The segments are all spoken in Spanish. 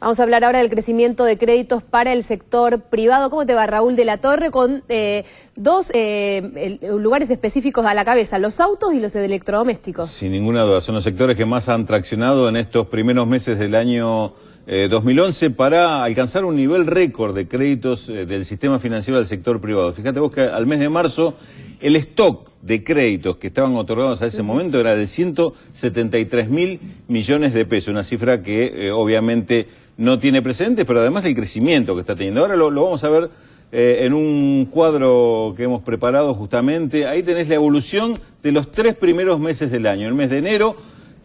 Vamos a hablar ahora del crecimiento de créditos para el sector privado. ¿Cómo te va, Raúl de la Torre? Con eh, dos eh, eh, lugares específicos a la cabeza, los autos y los electrodomésticos. Sin ninguna duda, son los sectores que más han traccionado en estos primeros meses del año 2011 para alcanzar un nivel récord de créditos del sistema financiero del sector privado. Fíjate vos que al mes de marzo el stock de créditos que estaban otorgados a ese momento era de 173 mil millones de pesos, una cifra que obviamente no tiene presentes, pero además el crecimiento que está teniendo. Ahora lo, vamos a ver eh, en un cuadro que hemos preparado justamente. Ahí tenés la evolución de los tres primeros meses del año. El mes de enero,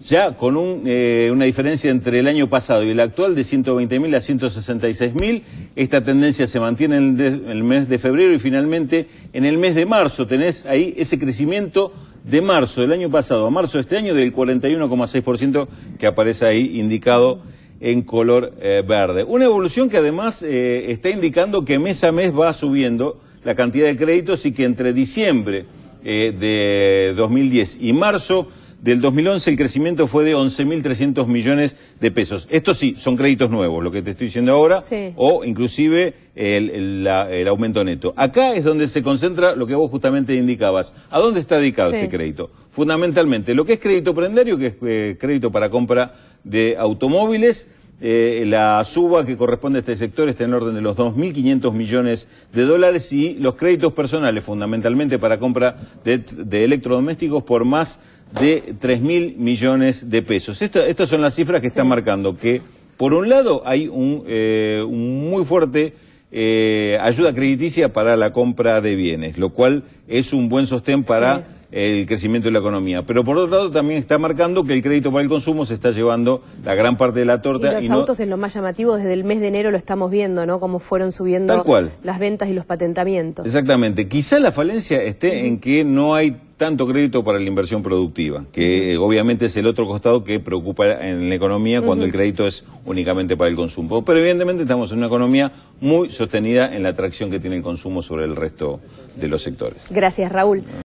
ya con eh, una diferencia entre el año pasado y el actual de 120.000 a 166.000. Esta tendencia se mantiene en el, en el mes de febrero y finalmente en el mes de marzo tenés ahí ese crecimiento de marzo del año pasado a marzo de este año del 41,6% que aparece ahí indicado en color eh, verde. Una evolución que además eh, está indicando que mes a mes va subiendo la cantidad de créditos y que entre diciembre eh, de 2010 y marzo del 2011 el crecimiento fue de 11.300 millones de pesos. Esto sí, son créditos nuevos, lo que te estoy diciendo ahora, o inclusive el, aumento neto. Acá es donde se concentra lo que vos justamente indicabas. ¿A dónde está dedicado este crédito? Fundamentalmente, lo que es crédito prendario, que es crédito para compra de automóviles, eh, la suba que corresponde a este sector está en orden de los 2.500 millones de dólares y los créditos personales, fundamentalmente para compra de, electrodomésticos, por más de 3.000 millones de pesos. estas son las cifras que están marcando que, por un lado, hay un, eh, muy fuerte eh, ayuda crediticia para la compra de bienes, lo cual es un buen sostén para el crecimiento de la economía. Pero por otro lado también está marcando que el crédito para el consumo se está llevando la gran parte de la torta. Y los autos es lo más llamativo, desde el mes de enero lo estamos viendo, ¿no? Cómo fueron subiendo las ventas y los patentamientos. Exactamente. Quizá la falencia esté en que no hay tanto crédito para la inversión productiva, que eh, obviamente es el otro costado que preocupa en la economía cuando el crédito es únicamente para el consumo. Pero evidentemente estamos en una economía muy sostenida en la atracción que tiene el consumo sobre el resto de los sectores. Gracias, Raúl.